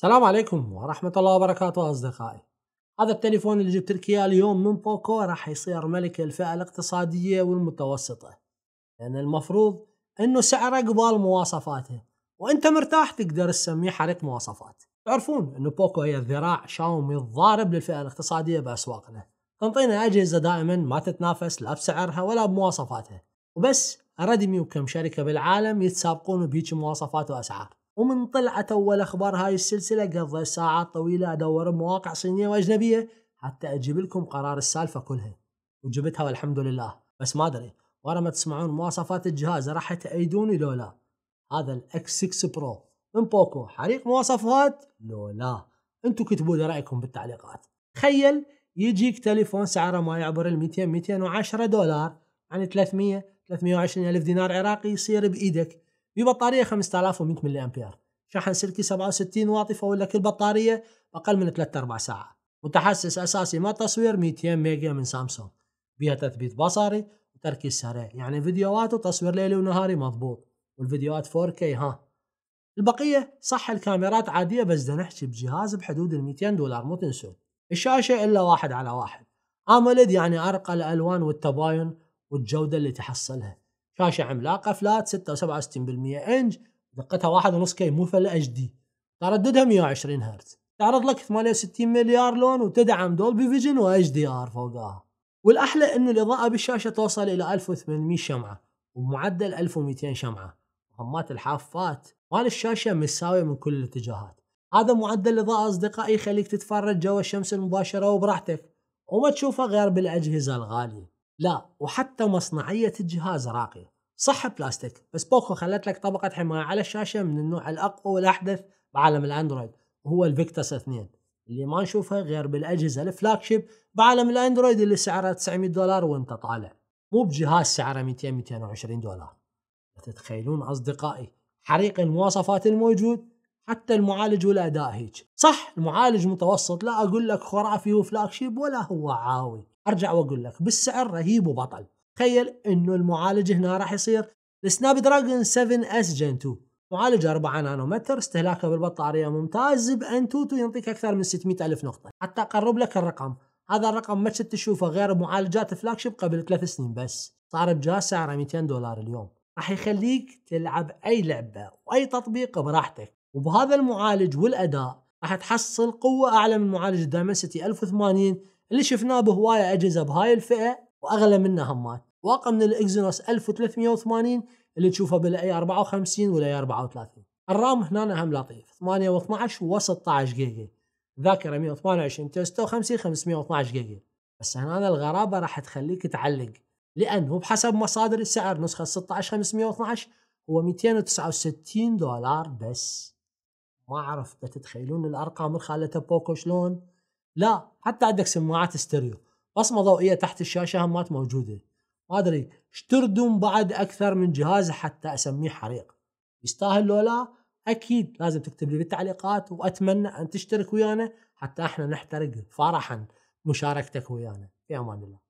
السلام عليكم ورحمة الله وبركاته أصدقائي هذا التليفون اللي جبت لكم اياه اليوم من بوكو راح يصير ملك الفئة الاقتصادية والمتوسطة لأن يعني المفروض أنه سعره قبال مواصفاته وأنت مرتاح تقدر تسميه حريق مواصفات تعرفون أنه بوكو هي الذراع شاومي الضارب للفئة الاقتصادية بأسواقنا تنطينا أجهزة دائما ما تتنافس لا بسعرها ولا بمواصفاتها وبس ردمي وكم شركة بالعالم يتسابقون بهيج مواصفات وأسعار ومن طلعت أول أخبار هاي السلسلة قضيت ساعات طويلة أدور مواقع صينية وأجنبية حتى أجيب لكم قرار السالفة كلها وجبتها والحمد لله بس ما أدري ورا ما تسمعون مواصفات الجهاز راح تأيدوني لو لا هذا الاكس 6 برو من بوكو حريق مواصفات لو لا انتم كتبوا لي رايكم بالتعليقات تخيل يجيك تليفون سعره ما يعبر ال 200 210 دولار يعني 300 320 الف دينار عراقي يصير بايدك ببطاريه 5100 ملي امبير شحن سلكي 67 واط فولا لك البطاريه اقل من 3 4 ساعه متحسس اساسي ما تصوير 200 ميجا من سامسونج بها تثبيت بصري وتركيز سريع يعني فيديوهات وتصوير ليلي ونهاري مضبوط والفيديوهات 4K ها البقية صح الكاميرات عادية بس بدنا نحكي بجهاز بحدود ال 200 دولار مو تنسون الشاشة إلا واحد على واحد اموليد يعني أرقى الألوان والتباين والجودة اللي تحصلها شاشه عملاقه فلات 6 67% انج دقتها 1.5 كي مو فل اتش دي ترددها 120 هرتز تعرض لك 68 مليار لون وتدعم دولبي فيجن واتش دي ار فوقها والاحلى انه الاضاءه بالشاشه توصل الى 1800 شمعه ومعدل 1200 شمعه وهمات الحافات مال الشاشه متساويه من كل الاتجاهات هذا معدل الاضاءه اصدقائي يخليك تتفرج جو الشمس المباشره وبراحتك وما تشوفها غير بالاجهزه الغاليه لا وحتى مصنعية الجهاز راقية صح بلاستيك بس بوكو خلت لك طبقة حماية على الشاشة من النوع الأقوى والأحدث بعالم الأندرويد وهو الفيكتس 2 اللي ما نشوفها غير بالأجهزة الفلاج شيب بعالم الأندرويد اللي سعرها 900 دولار وانت طالع مو بجهاز سعره 200 220 دولار تتخيلون أصدقائي حريق المواصفات الموجود حتى المعالج والاداء هيك صح المعالج متوسط لا اقول لك خرافي وفلاج شيب ولا هو عاوي ارجع واقول لك بالسعر رهيب وبطل تخيل انه المعالج هنا راح يصير السناب دراجون 7 اس جن 2 معالج 4 نانومتر استهلاكه بالبطاريه ممتاز 2 يعطيك اكثر من 600 الف نقطه حتى اقرب لك الرقم هذا الرقم ما كنت تشوفه غير بمعالجات فلاج شيب قبل ثلاث سنين بس صار بجا سعره 200 دولار اليوم راح يخليك تلعب اي لعبه واي تطبيق براحتك وبهذا المعالج والاداء راح تحصل قوه اعلى من معالج الدايمنسيتي 1080 اللي شفناه بهوايه اجهزه بهاي الفئه واغلى منها همات واقع من الاكزينوس 1380 اللي تشوفه بالاي 54 والاي 34 الرام هنا هم لطيف 8 و12 و16 جيجا ذاكره 128 تيست 50 512 جيجا بس هنا الغرابه راح تخليك تعلق لانه بحسب مصادر السعر نسخه 16 512 هو 269 دولار بس ما اعرف تتخيلون الارقام الخالة بوكو شلون لا حتى عندك سماعات ستيريو بصمه ضوئيه تحت الشاشه هم مات موجوده ما ادري اشتردم بعد اكثر من جهاز حتى اسميه حريق يستاهل لو لا اكيد لازم تكتب لي بالتعليقات واتمنى ان تشترك ويانا حتى احنا نحترق فرحا مشاركتك ويانا في امان الله